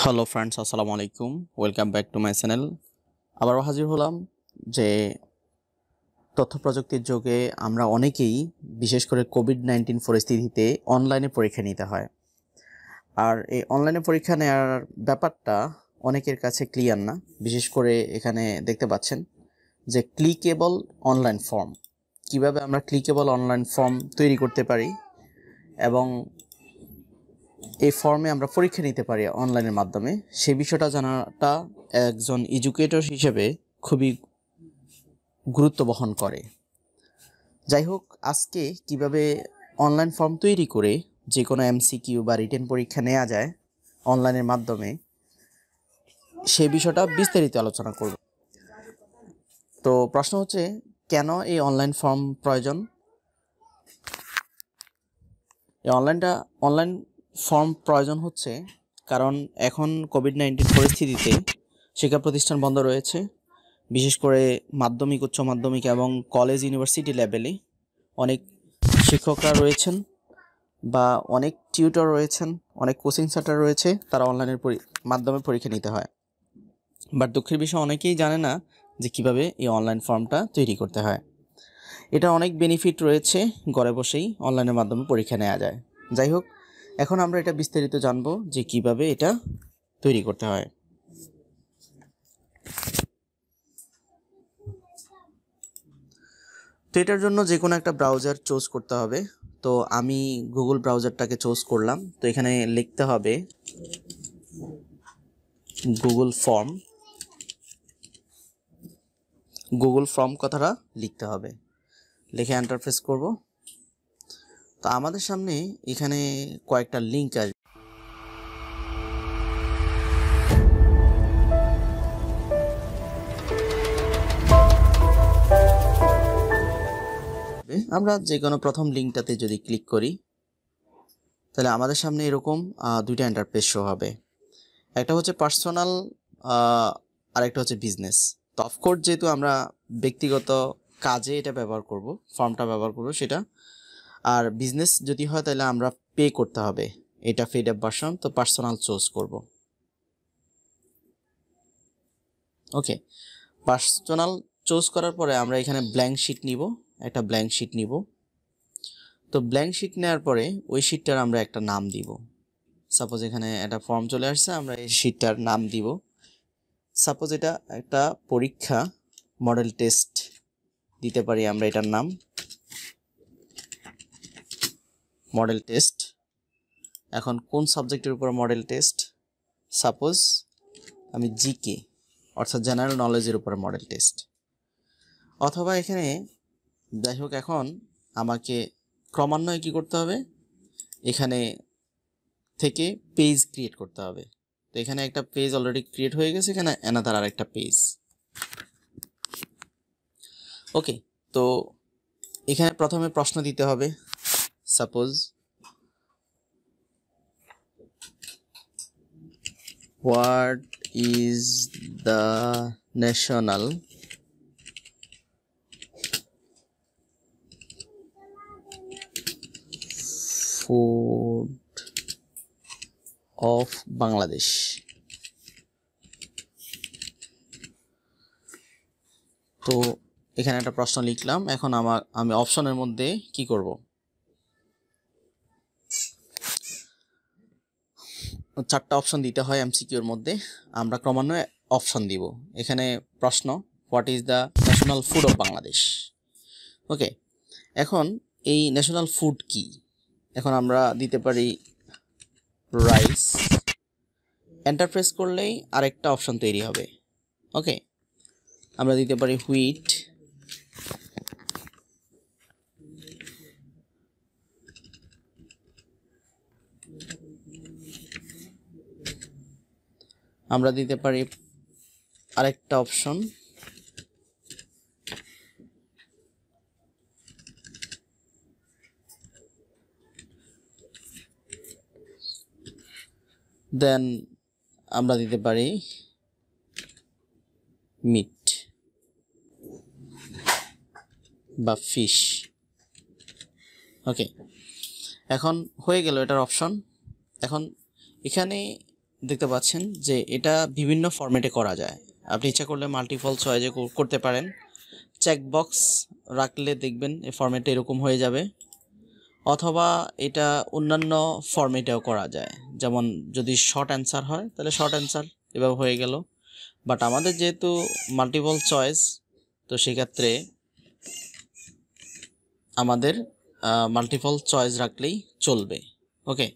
hello friends আসসালামু আলাইকুম welcome back to my channel আবারও হাজির হলাম যে তথ্য প্রযুক্তির যুগে আমরা অনেকেই বিশেষ করে কোভিড নাইন্টিন পরিস্থিতিতে অনলাইনে পরীক্ষা নিতে হয় আর এই অনলাইনে পরীক্ষা নেওয়ার ব্যাপারটা অনেকের কাছে ক্লিয়ার না বিশেষ করে এখানে দেখতে পাচ্ছেন যে ক্লিকেবল অনলাইন ফর্ম কিভাবে আমরা ক্লিকেবল অনলাইন ফর্ম তৈরি করতে পারি এবং এই ফর্মে আমরা পরীক্ষা নিতে পারি অনলাইনের মাধ্যমে সে বিষয়টা জানাটা একজন এডুকেটর হিসেবে খুবই গুরুত্ব বহন করে যাই হোক আজকে কিভাবে অনলাইন ফর্ম তৈরি করে যে কোনো এমসিকিউ বা রিটেন পরীক্ষা নেওয়া যায় অনলাইনের মাধ্যমে সে বিষয়টা বিস্তারিত আলোচনা করব তো প্রশ্ন হচ্ছে কেন এই অনলাইন ফর্ম প্রয়োজন এই অনলাইনটা অনলাইন ফর্ম প্রয়োজন হচ্ছে কারণ এখন কোভিড নাইন্টিন পরিস্থিতিতে শিক্ষা প্রতিষ্ঠান বন্ধ রয়েছে বিশেষ করে মাধ্যমিক উচ্চ মাধ্যমিক এবং কলেজ ইউনিভার্সিটি লেভেলে অনেক শিক্ষকরা রয়েছেন বা অনেক টিউটর রয়েছেন অনেক কোচিং সেন্টার রয়েছে তারা অনলাইনের মাধ্যমে পরীক্ষা নিতে হয় বাট দুঃখের বিষয় অনেকেই জানে না যে কিভাবে এই অনলাইন ফর্মটা তৈরি করতে হয় এটা অনেক বেনিফিট রয়েছে ঘরে বসেই অনলাইনের মাধ্যমে পরীক্ষা নেওয়া যায় যাই হোক এখন আমরা এটা বিস্তারিত জানব যে কিভাবে এটা তৈরি করতে হয় তো এটার জন্য যে কোনো একটা ব্রাউজার চুজ করতে হবে তো আমি গুগল ব্রাউজারটাকে চুজ করলাম তো এখানে লিখতে হবে গুগল ফর্ম গুগল ফর্ম কথাটা লিখতে হবে লিখে এন্টারফেস করবো তো আমাদের সামনে এখানে কয়েকটা লিঙ্ক আসবে আমরা যে কোনো প্রথম লিঙ্কটাতে যদি ক্লিক করি তাহলে আমাদের সামনে এরকম দুইটা এন্টারপ্রেস শো হবে একটা হচ্ছে পার্সোনাল আর একটা হচ্ছে বিজনেস তো অফকোর্স যেহেতু আমরা ব্যক্তিগত কাজে এটা ব্যবহার করব ফর্মটা ব্যবহার করব সেটা আর বিজনেস যদি হয় তাহলে আমরা পে করতে হবে এটা ফেড অ্যাপ ভার্সন তো পার্সোনাল চুজ করব ওকে পার্সোনাল চুজ করার পরে আমরা এখানে ব্ল্যাঙ্ক শিট নিব একটা ব্ল্যাঙ্ক শিট নিব তো ব্ল্যাঙ্ক শিট নেওয়ার পরে ওই শিটটার আমরা একটা নাম দিব সাপোজ এখানে একটা ফর্ম চলে আসছে আমরা এই শিটটার নাম দিব সাপোজ এটা একটা পরীক্ষা মডেল টেস্ট দিতে পারি আমরা এটার নাম মডেল টেস্ট এখন কোন সাবজেক্টের উপর মডেল টেস্ট সাপোজ আমি জিকে অর্থাৎ জেনারেল নলেজের উপর মডেল টেস্ট অথবা এখানে যাই হোক এখন আমাকে ক্রমান্বয়ে কী করতে হবে এখানে থেকে পেজ ক্রিয়েট করতে হবে তো এখানে একটা পেজ অলরেডি ক্রিয়েট হয়ে গেছে এখানে অ্যানাদার আর একটা পেজ ওকে তো এখানে প্রথমে প্রশ্ন দিতে হবে suppose what is the national food of Bangladesh তো এখানে একটা প্রশ্ন লিখলাম এখন আমার আমি অপশনের মধ্যে কি করব চারটা অপশন দিতে হয় এমসিকিউর মধ্যে আমরা ক্রমান্বয়ে অপশন দিব এখানে প্রশ্ন what is the national food of Bangladesh okay এখন এই ন্যাশনাল ফুড কি এখন আমরা দিতে পারি রাইস এন্টারপ্রেস করলেই আরেকটা অপশন তৈরি হবে ওকে আমরা দিতে পারি হুইট আমরা দিতে পারি আরেকটা অপশন দেন আমরা দিতে পারি মিট বা ফিশ ওকে এখন হয়ে গেল এটার অপশন এখন এখানে দেখতে পাচ্ছেন যে এটা বিভিন্ন ফর্মেটে করা যায় আপনি ইচ্ছা করলে মাল্টিপল চয়েজে করতে পারেন চেকবক্স রাখলে দেখবেন এই ফর্মেটে এরকম হয়ে যাবে অথবা এটা অন্যান্য ফর্মেটেও করা যায় যেমন যদি শর্ট অ্যান্সার হয় তাহলে শর্ট অ্যান্সার এভাবে হয়ে গেল বাট আমাদের যেহেতু মাল্টিপল চয়েস তো সেক্ষেত্রে আমাদের মাল্টিপল চয়েস রাখলেই চলবে ওকে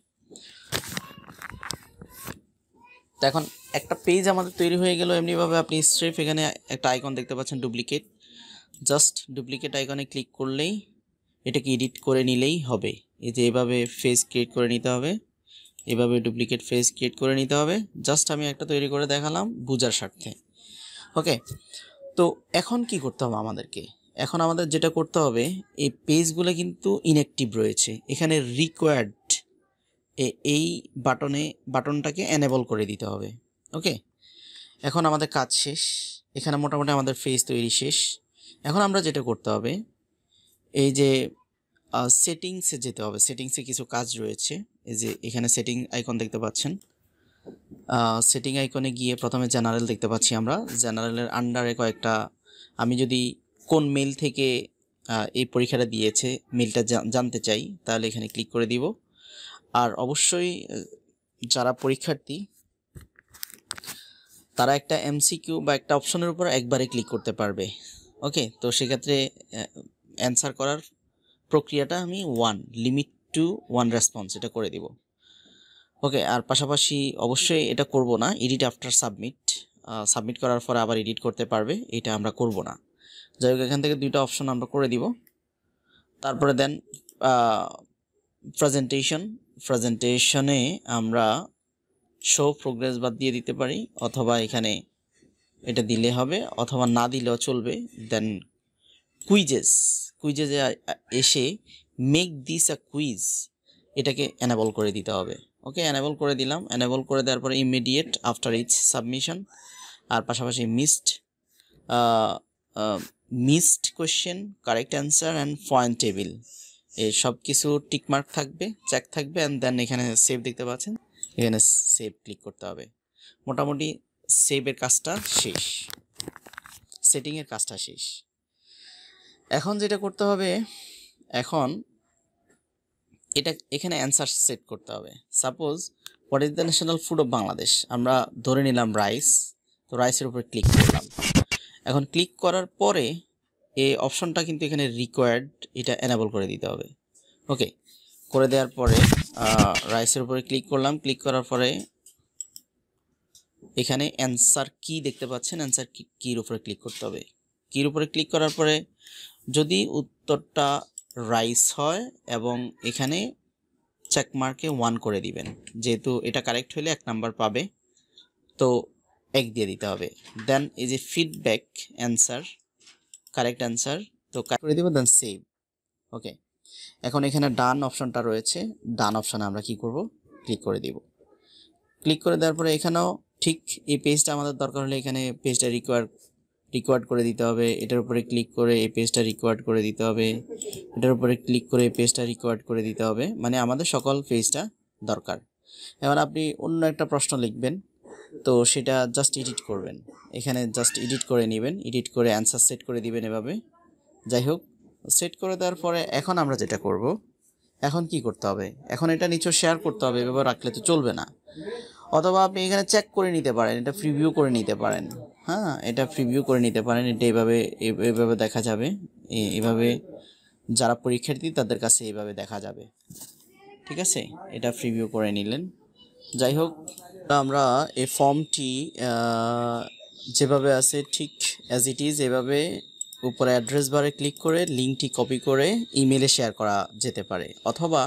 তো এখন একটা পেজ আমাদের তৈরি হয়ে গেল এমনিভাবে আপনি স্ট্রেফ এখানে একটা আইকন দেখতে পাচ্ছেন ডুপ্লিকেট জাস্ট ডুপ্লিকেট আইকনে ক্লিক করলেই এটাকে এডিট করে নিলেই হবে এই যে এভাবে ফেস ক্রিয়েট করে নিতে হবে এভাবে ডুপ্লিকেট ফেস ক্রিয়েট করে নিতে হবে জাস্ট আমি একটা তৈরি করে দেখালাম বুজার স্বার্থে ওকে তো এখন কি করতে হবে আমাদেরকে এখন আমাদের যেটা করতে হবে এই পেজগুলো কিন্তু ইনঅ্যাক্টিভ রয়েছে এখানে রিকোয়ার্ড এই বাটনে বাটনটাকে অ্যানেবল করে দিতে হবে ওকে এখন আমাদের কাজ শেষ এখানে মোটামুটি আমাদের ফেস তৈরি শেষ এখন আমরা যেটা করতে হবে এই যে সেটিংসে যেতে হবে সেটিংসে কিছু কাজ রয়েছে এই যে এখানে সেটিং আইকন দেখতে পাচ্ছেন সেটিং আইকনে গিয়ে প্রথমে জেনারেল দেখতে পাচ্ছি আমরা জেনারেলের আন্ডারে কয়েকটা আমি যদি কোন মেল থেকে এই পরীক্ষাটা দিয়েছে মেলটা জানতে চাই তাহলে এখানে ক্লিক করে দিব আর অবশ্যই যারা পরীক্ষার্থী তারা একটা এমসিকিউ বা একটা অপশনের উপর একবারে ক্লিক করতে পারবে ওকে তো সেক্ষেত্রে অ্যান্সার করার প্রক্রিয়াটা আমি one limit to one response এটা করে দিব ওকে আর পাশাপাশি অবশ্যই এটা করব না এডিট আফটার সাবমিট সাবমিট করার পরে আবার এডিট করতে পারবে এটা আমরা করব না যাই হোক এখান থেকে দুইটা অপশন আমরা করে দিব তারপরে দেন প্রেজেন্টেশন প্রেজেন্টেশনে আমরা শো প্রোগ্রেস বাদ দিয়ে দিতে পারি অথবা এখানে এটা দিলে হবে অথবা না দিলেও চলবে দেন কুইজেস কুইজেসে এসে মেক দিস আ কুইজ এটাকে অ্যানাবল করে দিতে হবে ওকে অ্যানাবল করে দিলাম অ্যানাবল করে দেওয়ার পরে ইমিডিয়েট আফটার ইচ সাবমিশন আর পাশাপাশি missed missed question correct answer and point table এই সব কিছু টিকমার্ক থাকবে চেক থাকবে অ্যান্ড দেন এখানে সেভ দেখতে পাচ্ছেন এখানে সেভ ক্লিক করতে হবে মোটামুটি সেভের কাজটা শেষ সেটিংয়ের কাজটা শেষ এখন যেটা করতে হবে এখন এটা এখানে অ্যান্সার সেট করতে হবে suppose what is the national food of Bangladesh আমরা ধরে নিলাম রাইস তো রাইসের উপরে ক্লিক করলাম এখন ক্লিক করার পরে এই অপশনটা কিন্তু এখানে রিকোয়ার্ড এটা অ্যানাবল করে দিতে হবে ওকে করে দেওয়ার পরে রাইসের উপরে ক্লিক করলাম ক্লিক করার পরে এখানে অ্যান্সার কি দেখতে পাচ্ছেন অ্যান্সার কি কির উপরে ক্লিক করতে হবে কির উপরে ক্লিক করার পরে যদি উত্তরটা রাইস হয় এবং এখানে চেকমার্কে ওয়ান করে দিবেন যেহেতু এটা কারেক্ট হলে এক নাম্বার পাবে তো এক দিয়ে দিতে হবে then is a feedback answer correct answer তো করে দেবো দেন সেভ ওকে এখন এখানে ডান অপশনটা রয়েছে ডান অপশানে আমরা কি করব ক্লিক করে দেব ক্লিক করে দেওয়ার পরে এখানেও ঠিক এই পেজটা আমাদের দরকার হলে এখানে পেজটা রিকোয়ার রিকোয়ার্ড করে দিতে হবে এটার উপরে ক্লিক করে এই পেজটা রিকোয়ার্ড করে দিতে হবে এটার উপরে ক্লিক করে এই পেজটা রিকোয়ার্ড করে দিতে হবে মানে আমাদের সকল পেজটা দরকার এবার আপনি অন্য একটা প্রশ্ন লিখবেন তো সেটা জাস্ট এডিট করবেন এখানে জাস্ট এডিট করে নেবেন এডিট করে অ্যান্সার সেট করে দিবেন এভাবে যাই হোক সেট করে দেওয়ার পরে এখন আমরা যেটা করব এখন কি করতে হবে এখন এটা নিচে শেয়ার করতে হবে এভাবে রাখলে তো চলবে না অথবা আপনি এখানে চেক করে নিতে পারেন এটা প্রিভিউ করে নিতে পারেন হ্যাঁ এটা প্রিভিউ করে নিতে পারেন এটা এভাবে এভাবে দেখা যাবে এভাবে যারা পরীক্ষার্থী তাদের কাছে এভাবে দেখা যাবে ঠিক আছে এটা প্রিভিউ করে নিলেন যাই হোক আমরা এই ফর্মটি যেভাবে আছে ঠিক অ্যাজ ইট ইজ এভাবে উপরে অ্যাড্রেস বারে ক্লিক করে লিঙ্কটি কপি করে ইমেলে শেয়ার করা যেতে পারে অথবা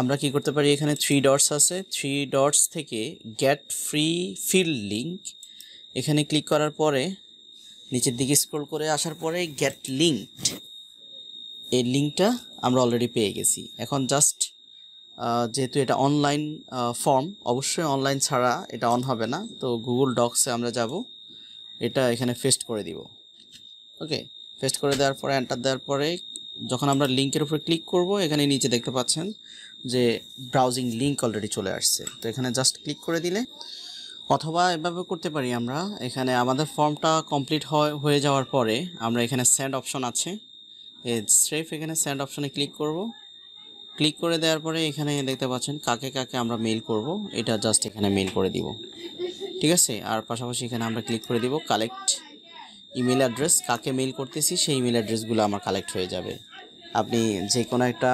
আমরা কি করতে পারি এখানে থ্রি ডটস আছে থ্রি ডটস থেকে গেট ফ্রি ফিল্ড লিঙ্ক এখানে ক্লিক করার পরে নিচের দিকে স্ক্রোল করে আসার পরে গেট লিঙ্কড এই লিঙ্কটা আমরা অলরেডি পেয়ে গেছি এখন জাস্ট যেহেতু এটা অনলাইন ফর্ম অবশ্যই অনলাইন ছাড়া এটা অন হবে না তো গুগল ডক্সে আমরা যাব এটা এখানে ফেস্ট করে দিব ওকে ফেস্ট করে দেওয়ার পরে এন্টার দেওয়ার পরে যখন আমরা লিঙ্কের উপরে ক্লিক করব এখানে নিচে দেখতে পাচ্ছেন যে ব্রাউজিং লিঙ্ক অলরেডি চলে আসছে তো এখানে জাস্ট ক্লিক করে দিলে অথবা এভাবে করতে পারি আমরা এখানে আমাদের ফর্মটা কমপ্লিট হয়ে যাওয়ার পরে আমরা এখানে স্যান্ড অপশন আছে এ সেফ এখানে স্যান্ড অপশনে ক্লিক করব ক্লিক করে দেওয়ার পরে এখানে দেখতে পাচ্ছেন কাকে কাকে আমরা মেল করব এটা জাস্ট এখানে মেল করে দিব ঠিক আছে আর পাশাপাশি এখানে আমরা ক্লিক করে দিব কালেক্ট ইমেল অ্যাড্রেস কাকে মেল করতেছি সেই ইমেল অ্যাড্রেসগুলো আমার কালেক্ট হয়ে যাবে আপনি যে কোনো একটা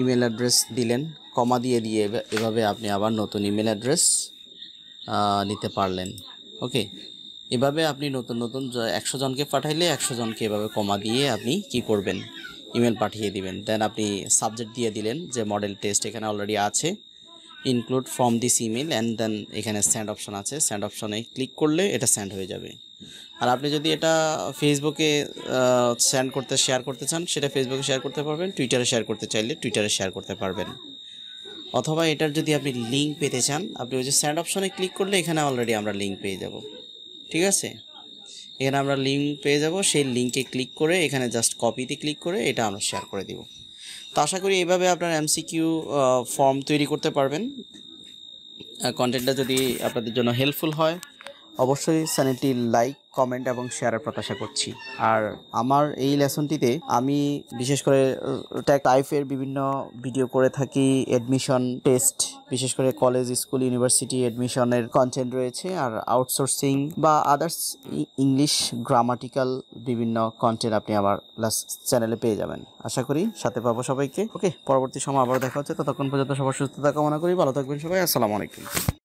ইমেল অ্যাড্রেস দিলেন কমা দিয়ে দিয়ে এভাবে আপনি আবার নতুন ইমেল অ্যাড্রেস নিতে পারলেন ওকে এভাবে আপনি নতুন নতুন একশো জনকে পাঠাইলে একশো জনকে এভাবে কমা দিয়ে আপনি কি করবেন ইমেল পাঠিয়ে দিবেন দেন আপনি সাবজেক্ট দিয়ে দিলেন যে মডেল টেস্ট এখানে অলরেডি আছে include from this email and then এখানে স্যান্ড অপশন আছে স্যান্ড অপশনে ক্লিক করলে এটা স্যান্ড হয়ে যাবে আর আপনি যদি এটা ফেসবুকে স্যান্ড করতে শেয়ার করতে চান সেটা ফেসবুকে শেয়ার করতে পারবেন টুইটারে শেয়ার করতে চাইলে টুইটারে শেয়ার করতে পারবেন অথবা এটার যদি আপনি লিঙ্ক পেতে চান আপনি ওই যে স্যান্ড অপশনে ক্লিক করলে এখানে অলরেডি আমরা লিঙ্ক পেয়ে যাব ঠিক আছে এখানে আমরা লিঙ্ক পেয়ে যাব সেই লিঙ্কে ক্লিক করে এখানে জাস্ট কপিতে ক্লিক করে এটা আমরা শেয়ার করে দিব তো আশা করি এভাবে আপনার এমসিকিউ ফর্ম তৈরি করতে পারবেন কন্টেন্টটা যদি আপনাদের জন্য হেল্পফুল হয় অবশ্যই চ্যানেলটি লাইক কমেন্ট এবং শেয়ারের প্রত্যাশা করছি আর আমার এই লেসনটিতে আমি বিশেষ করে টাইপের বিভিন্ন ভিডিও করে থাকি অ্যাডমিশন টেস্ট বিশেষ করে কলেজ স্কুল ইউনিভার্সিটি অ্যাডমিশনের কন্টেন্ট রয়েছে আর আউটসোর্সিং বা আদার্স ইংলিশ গ্রামাটিক্যাল বিভিন্ন কন্টেন্ট আপনি আমার চ্যানেলে পেয়ে যাবেন আশা করি সাথে পাবো সবাইকে ওকে পরবর্তী সময় আবার দেখা হচ্ছে ততক্ষণ পর্যন্ত সবার সুস্থতা কামনা করি ভালো থাকবেন সবাই আসসালামু আলাইকুম